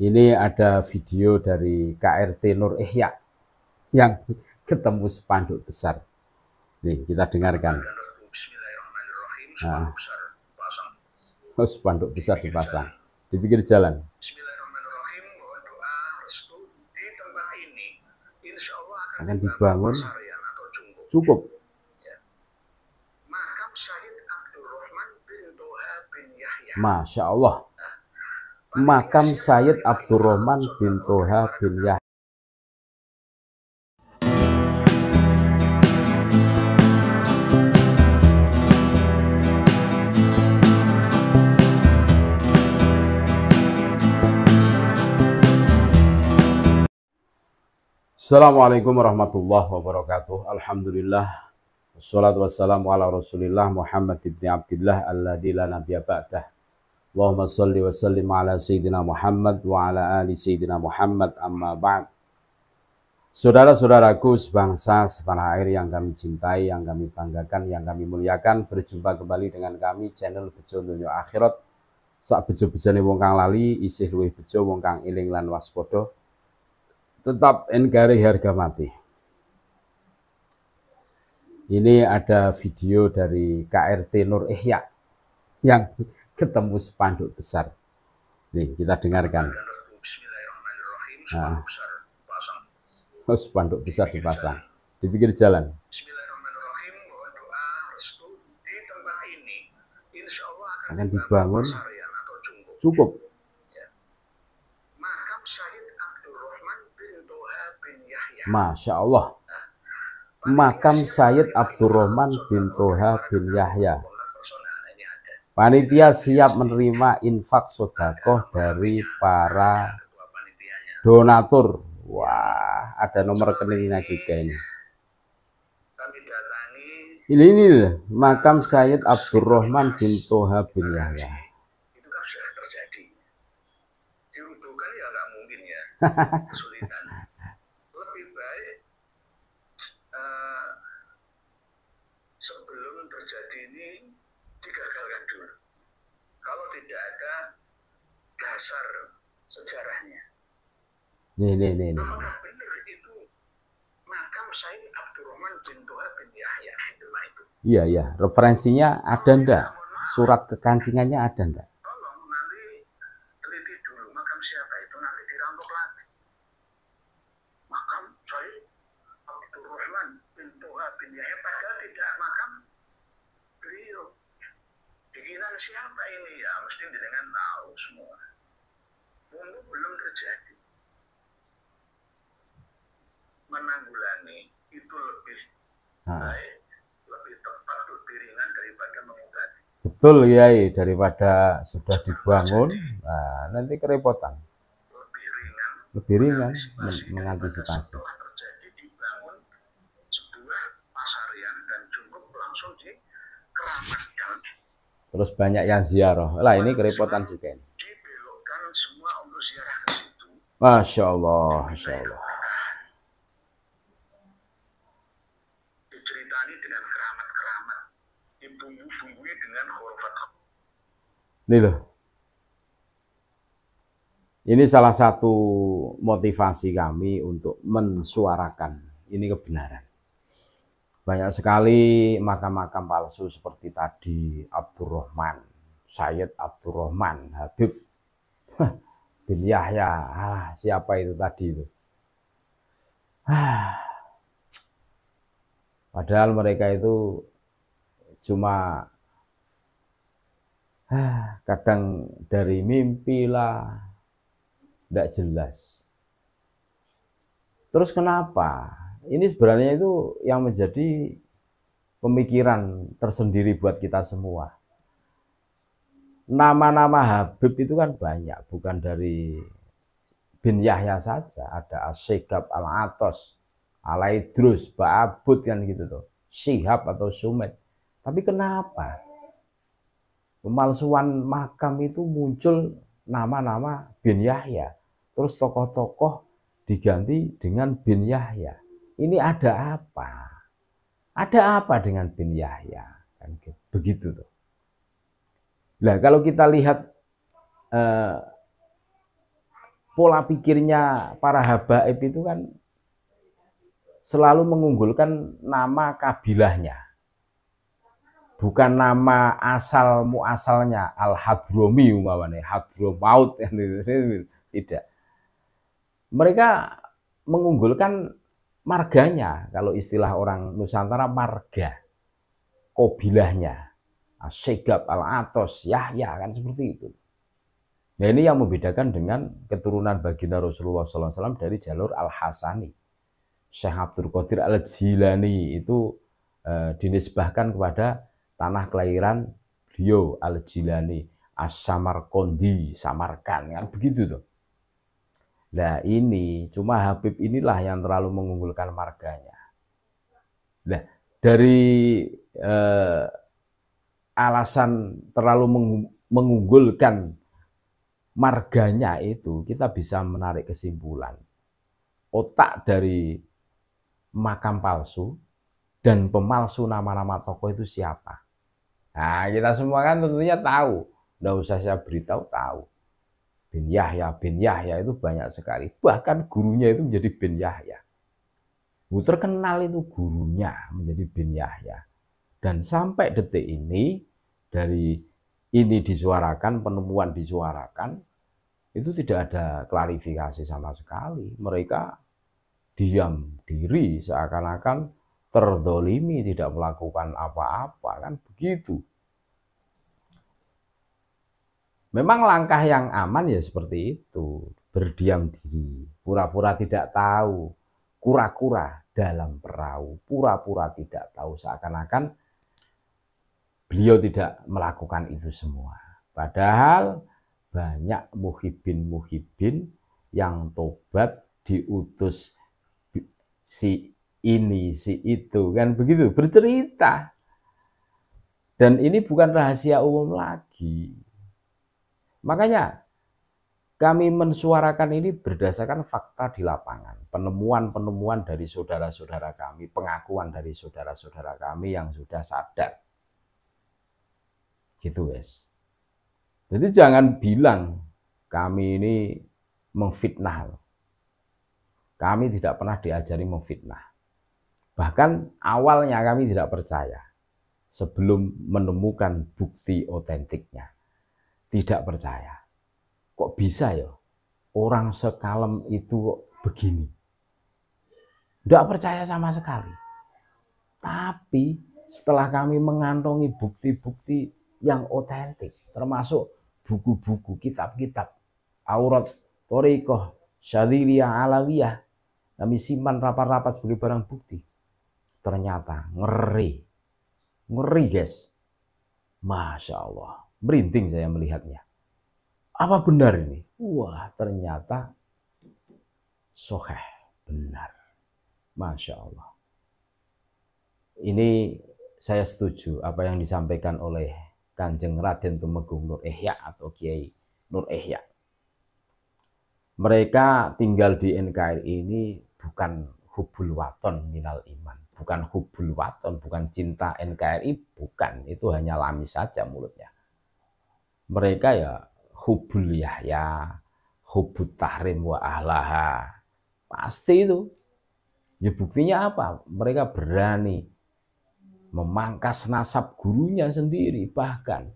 Ini ada video dari KRT Nur Ihya yang ketemu spanduk besar. Nih, kita dengarkan. Nah. Oh, spanduk besar dipasang di pinggir jalan. Akan dibangun cukup. Ya. Masya Allah makam Sayyid Abdurrahman bin Toha bin Yah. Assalamualaikum warahmatullahi wabarakatuh. Alhamdulillah. Assalamualaikum warahmatullahi wabarakatuh. Muhammad ibn Abdillah alladhi la nabiyya ba'dah. Allahumma salli wa sallim ala Sayyidina Muhammad wa ala ali Sayyidina Muhammad amma ba'd. Saudara-saudaraku sebangsa setanah air yang kami cintai, yang kami banggakan, yang kami muliakan, berjumpa kembali dengan kami channel Bejo Dunia Akhirat. Sak bejo bejo wong kang lali, isih luwih bejo wong kang iling lan waspada. Tetap engkari harga mati. Ini ada video dari KRT Nur Ihya yang ketemu spanduk besar. Nih, kita dengarkan. Nah. Oh, spanduk besar dipasang oh, dipikir jalan. Akan dibangun cukup. Ya. Masya Allah. Nah, Makam Sayyid Abdurrahman bin Toha bin Yahya Panitia siap menerima infak sodakoh dari para donatur. Wah, ada nomor rekeningnya juga ini. Ini, ini makam Sayyid Abdurrahman bin Toha bin Yahya. sudah terjadi. Dirubuhkan ya nggak mungkin ya. dasar sejarahnya. Nih, nih, nih, nih. Apakah benar itu makam Said Abdurrahman bin Toha bin Yahya Hidullah itu? Iya, iya. Referensinya ada ndak? Surat kekancingannya ada ndak? Tolong nanti teliti dulu makam siapa itu nanti dirampok lagi. Makam Said Abdurrahman bin Toha bin Yahya padahal tidak makam beliau. Bikinan siapa ini ya? Mesti dengan tahu semua. Mungkin belum terjadi. Menanggulangi itu lebih nah. baik, lebih tepat, lebih ringan daripada mengobati. Betul, yai daripada sudah dibangun, nah, nanti kerepotan. Lebih ringan, lebih ringan mengantisipasi. mengantisipasi. terus banyak yang ziarah. Lah ini kerepotan juga ini. Masya Allah, Masya Allah. Ini loh. Ini salah satu motivasi kami untuk mensuarakan ini kebenaran. Banyak sekali makam-makam palsu seperti tadi Abdurrahman, Sayyid Abdurrahman, Habib bin Yahya. Ah, siapa itu tadi itu? Ah. Padahal mereka itu cuma ah, kadang dari mimpi lah, tidak jelas. Terus kenapa? Ini sebenarnya itu yang menjadi pemikiran tersendiri buat kita semua nama-nama Habib itu kan banyak, bukan dari bin Yahya saja. Ada Asyikab Al-Atos, Alaidrus, Ba'abud kan gitu tuh. Sihab atau Sumed. Tapi kenapa? Pemalsuan makam itu muncul nama-nama bin Yahya. Terus tokoh-tokoh diganti dengan bin Yahya. Ini ada apa? Ada apa dengan bin Yahya? Kan gitu, begitu tuh. Nah, kalau kita lihat eh, pola pikirnya para habaib itu kan selalu mengunggulkan nama kabilahnya. Bukan nama asal muasalnya al hadromi umpamanya, hadromaut tidak. Mereka mengunggulkan marganya, kalau istilah orang Nusantara marga, kobilahnya Asyikab al-Atos, ya kan seperti itu. Nah ini yang membedakan dengan keturunan baginda Rasulullah SAW dari jalur Al-Hasani. Syekh Abdul Qadir Al-Jilani itu e, dinisbahkan kepada tanah kelahiran beliau Al-Jilani. As-Samarkondi, Samarkan, kan begitu tuh. Nah ini, cuma Habib inilah yang terlalu mengunggulkan marganya. Nah dari e, alasan terlalu mengunggulkan marganya itu kita bisa menarik kesimpulan otak dari makam palsu dan pemalsu nama-nama tokoh itu siapa. Nah, kita semua kan tentunya tahu. Nggak usah saya beritahu, tahu. Bin Yahya, Bin Yahya itu banyak sekali. Bahkan gurunya itu menjadi Bin Yahya. Terkenal itu gurunya menjadi Bin Yahya. Dan sampai detik ini dari ini disuarakan, penemuan disuarakan, itu tidak ada klarifikasi sama sekali. Mereka diam diri seakan-akan terdolimi, tidak melakukan apa-apa, kan begitu. Memang langkah yang aman ya seperti itu, berdiam diri, pura-pura tidak tahu, kura-kura dalam perahu, pura-pura tidak tahu seakan-akan beliau tidak melakukan itu semua. Padahal banyak muhibin-muhibin yang tobat diutus si ini, si itu, kan begitu, bercerita. Dan ini bukan rahasia umum lagi. Makanya kami mensuarakan ini berdasarkan fakta di lapangan, penemuan-penemuan dari saudara-saudara kami, pengakuan dari saudara-saudara kami yang sudah sadar Gitu guys. Jadi jangan bilang kami ini memfitnah. Kami tidak pernah diajari memfitnah. Bahkan awalnya kami tidak percaya sebelum menemukan bukti otentiknya. Tidak percaya. Kok bisa ya? Orang sekalem itu begini. Tidak percaya sama sekali. Tapi setelah kami mengantongi bukti-bukti yang otentik termasuk buku-buku kitab-kitab aurat torikoh syadiliyah alawiyah kami simpan rapat-rapat sebagai barang bukti ternyata ngeri ngeri guys Masya Allah berinting saya melihatnya apa benar ini wah ternyata soheh benar Masya Allah ini saya setuju apa yang disampaikan oleh Kanjeng Raden Tumegung Nur Ihya atau Kiai Nur Ihya. Mereka tinggal di NKRI ini bukan hubul waton minal iman, bukan hubul waton, bukan cinta NKRI, bukan. Itu hanya lami saja mulutnya. Mereka ya hubul Yahya, hubut tahrim wa ahlaha. Pasti itu. Ya buktinya apa? Mereka berani memangkas nasab gurunya sendiri bahkan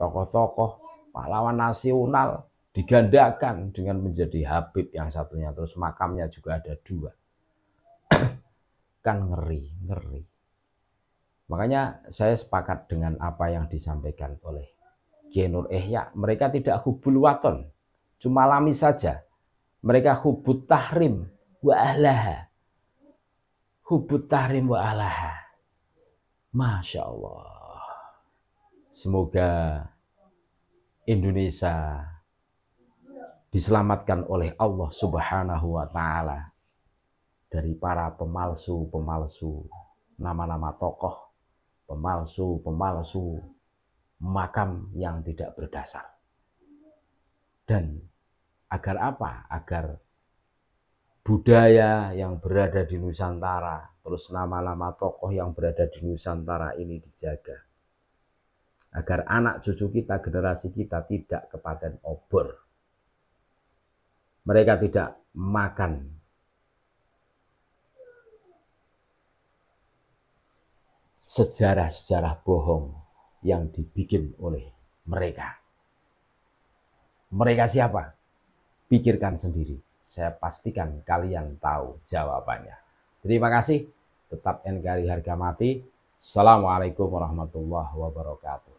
tokoh-tokoh pahlawan nasional digandakan dengan menjadi Habib yang satunya terus makamnya juga ada dua kan ngeri ngeri makanya saya sepakat dengan apa yang disampaikan oleh Genur Ehya ya mereka tidak hubul waton cuma lami saja mereka hubut tahrim wa hubut tahrim wa Masya Allah. Semoga Indonesia diselamatkan oleh Allah Subhanahu wa taala dari para pemalsu-pemalsu nama-nama tokoh, pemalsu-pemalsu makam yang tidak berdasar. Dan agar apa? Agar budaya yang berada di Nusantara, terus nama-nama tokoh yang berada di Nusantara ini dijaga. Agar anak cucu kita, generasi kita tidak kepaten obor. Mereka tidak makan. Sejarah-sejarah bohong yang dibikin oleh mereka. Mereka siapa? Pikirkan sendiri. Saya pastikan kalian tahu jawabannya. Terima kasih. Tetap NKRI harga mati. Assalamualaikum warahmatullahi wabarakatuh.